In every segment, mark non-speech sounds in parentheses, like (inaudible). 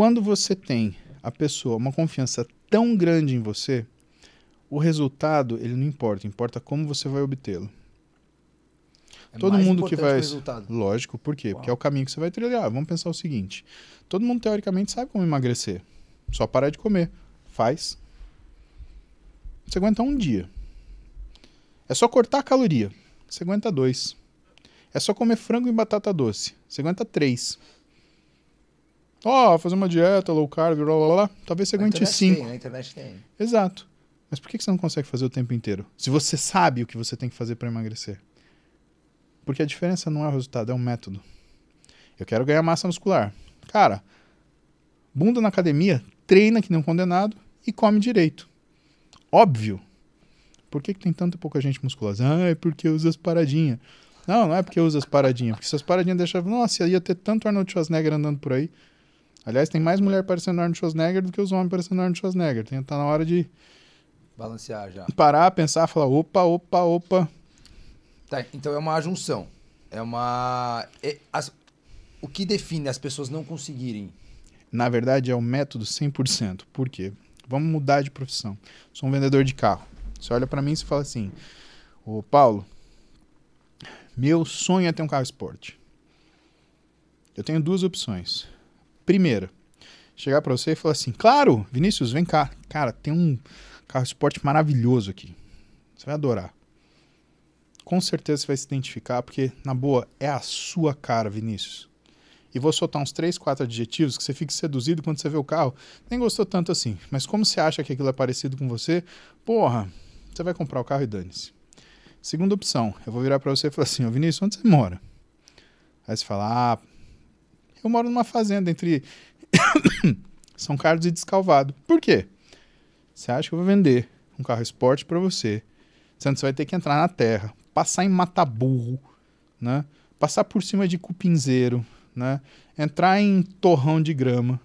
quando você tem a pessoa, uma confiança tão grande em você, o resultado, ele não importa, importa como você vai obtê-lo. É todo mundo que vai. Lógico, por quê? Uau. Porque é o caminho que você vai trilhar. Vamos pensar o seguinte: todo mundo teoricamente sabe como emagrecer. Só parar de comer. Faz. Você aguenta um dia. É só cortar a caloria. Você aguenta dois. É só comer frango e batata doce. Você aguenta três. Ó, oh, fazer uma dieta, low carb, blá blá blá. Talvez você aguente 5. A internet tem. Exato. Mas por que você não consegue fazer o tempo inteiro? Se você sabe o que você tem que fazer para emagrecer. Porque a diferença não é o resultado, é um método. Eu quero ganhar massa muscular. Cara, bunda na academia, treina que nem um condenado e come direito. Óbvio. Por que, que tem tanta pouca gente musculosa? Ah, é porque usa as paradinhas. Não, não é porque usa as paradinhas. Porque se as paradinhas deixavam. Nossa, ia ter tanto Arnold Schwarzenegger andando por aí. Aliás, tem mais mulher parecendo Arnold Schwarzenegger do que os homens parecendo Arnold Schwarzenegger. Tem que tá estar na hora de balancear já. Parar, pensar, falar, opa, opa, opa. Tá, então é uma junção. É uma é, as... o que define as pessoas não conseguirem. Na verdade é o método 100%. Por quê? Vamos mudar de profissão. Sou um vendedor de carro. Você olha para mim e fala assim: "Ô, Paulo, meu sonho é ter um carro esporte. Eu tenho duas opções Primeira, chegar para você e falar assim: claro, Vinícius, vem cá. Cara, tem um carro esporte maravilhoso aqui. Você vai adorar. Com certeza você vai se identificar, porque, na boa, é a sua cara, Vinícius. E vou soltar uns 3, 4 adjetivos que você fique seduzido quando você vê o carro. Nem gostou tanto assim, mas como você acha que aquilo é parecido com você, porra, você vai comprar o carro e dane-se. Segunda opção, eu vou virar para você e falar assim: Ô Vinícius, onde você mora? Aí você fala: Ah, eu moro numa fazenda entre (coughs) São Carlos e Descalvado. Por quê? Você acha que eu vou vender um carro esporte para você? Sendo que você vai ter que entrar na terra, passar em mataburro, né? Passar por cima de cupinzeiro, né? Entrar em torrão de grama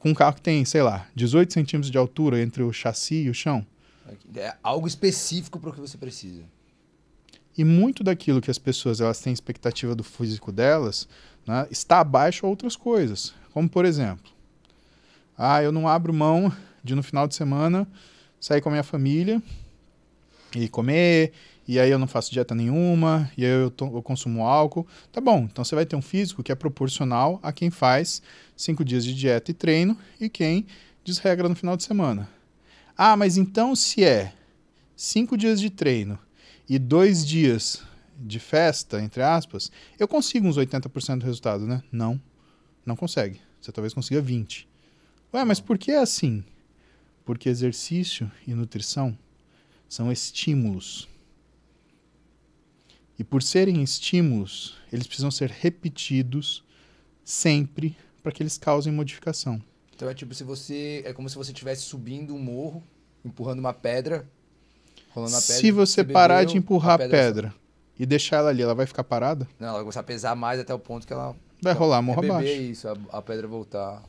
com um carro que tem, sei lá, 18 centímetros de altura entre o chassi e o chão. É algo específico para o que você precisa. E muito daquilo que as pessoas elas têm expectativa do físico delas né, está abaixo a outras coisas. Como, por exemplo, ah, eu não abro mão de no final de semana sair com a minha família e comer, e aí eu não faço dieta nenhuma, e aí eu, to, eu consumo álcool. Tá bom, então você vai ter um físico que é proporcional a quem faz cinco dias de dieta e treino e quem desregra no final de semana. Ah, mas então se é cinco dias de treino e dois dias de festa, entre aspas, eu consigo uns 80% do resultado, né? Não, não consegue. Você talvez consiga 20%. Ué, mas por que é assim? Porque exercício e nutrição são estímulos. E por serem estímulos, eles precisam ser repetidos sempre para que eles causem modificação. Então é tipo se você é como se você estivesse subindo um morro, empurrando uma pedra, rolando a pedra. Se você, parar bebeu, de empurrar a pedra, a pedra e deixar ela ali, ela vai ficar parada? Não, ela vai começar a pesar mais até o ponto que ela. Vai ela rolar morro abaixo. isso, a, a, pedra voltar.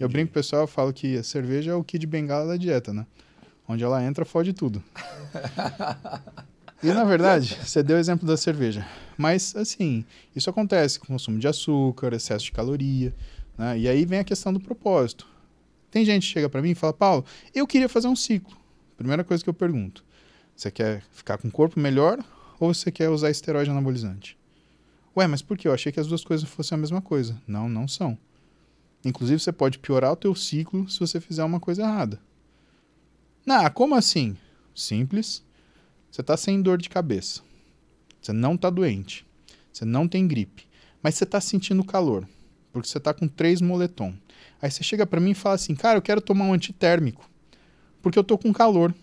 Eu brinco com o pessoal, eu falo que a cerveja é o de bengala da dieta, né? Onde ela entra, fode tudo. (laughs) e na verdade, você deu o exemplo da cerveja. Mas, assim, isso acontece com consumo de açúcar, excesso de caloria. Né? E aí vem a questão do propósito. Tem gente que chega para mim e fala, Paulo, eu queria fazer um ciclo. Primeira coisa que eu pergunto: você quer ficar com o corpo melhor ou você quer usar esteroide anabolizante. Ué, mas por que? Eu achei que as duas coisas fossem a mesma coisa. Não, não são. Inclusive, você pode piorar o teu ciclo se você fizer uma coisa errada. Ah, como assim? Simples. Você está sem dor de cabeça. Você não está doente. Você não tem gripe. Mas você está sentindo calor. Porque você está com três moletom. Aí você chega para mim e fala assim, cara, eu quero tomar um antitérmico. Porque eu tô com calor.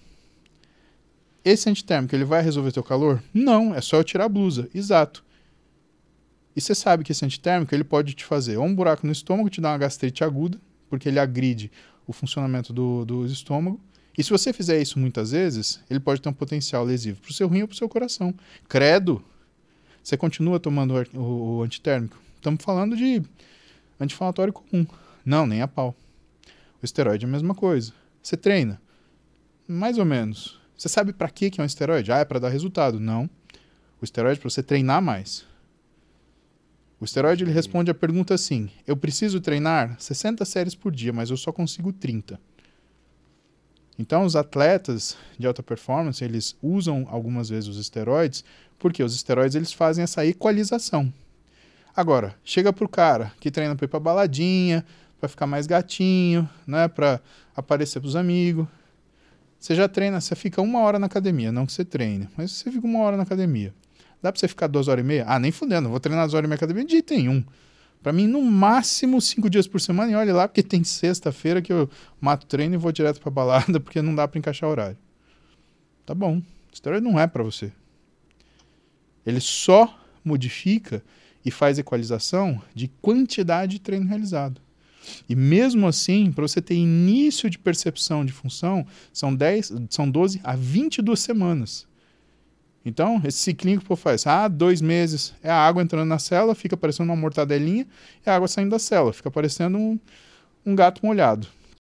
Esse antitérmico, ele vai resolver teu calor? Não, é só eu tirar a blusa. Exato. E você sabe que esse antitérmico, ele pode te fazer ou um buraco no estômago, te dar uma gastrite aguda, porque ele agride o funcionamento do, do estômago. E se você fizer isso muitas vezes, ele pode ter um potencial lesivo para o seu rim ou para o seu coração. Credo! Você continua tomando o, o antitérmico? Estamos falando de anti-inflamatório comum. Não, nem a pau. O esteroide é a mesma coisa. Você treina? Mais ou menos. Você sabe para que é um esteroide? Ah, é para dar resultado. Não. O esteroide é para você treinar mais. O esteroide ele responde a pergunta assim: eu preciso treinar 60 séries por dia, mas eu só consigo 30. Então, os atletas de alta performance, eles usam algumas vezes os esteroides, porque os esteroides eles fazem essa equalização. Agora, chega pro cara que treina para ir pra baladinha, para ficar mais gatinho, né, para aparecer pros amigos, você já treina, você fica uma hora na academia, não que você treine, mas você fica uma hora na academia. Dá para você ficar duas horas e meia? Ah, nem fudendo, vou treinar duas horas e meia na academia de item um Para mim, no máximo cinco dias por semana, e olhe lá, porque tem sexta-feira que eu mato treino e vou direto para balada, (laughs) porque não dá para encaixar horário. Tá bom, história não é para você. Ele só modifica e faz equalização de quantidade de treino realizado. E mesmo assim, para você ter início de percepção de função, são, 10, são 12 a 22 semanas. Então, esse ciclinho que o faz, ah, dois meses, é a água entrando na célula, fica parecendo uma mortadelinha, é a água saindo da célula, fica parecendo um, um gato molhado.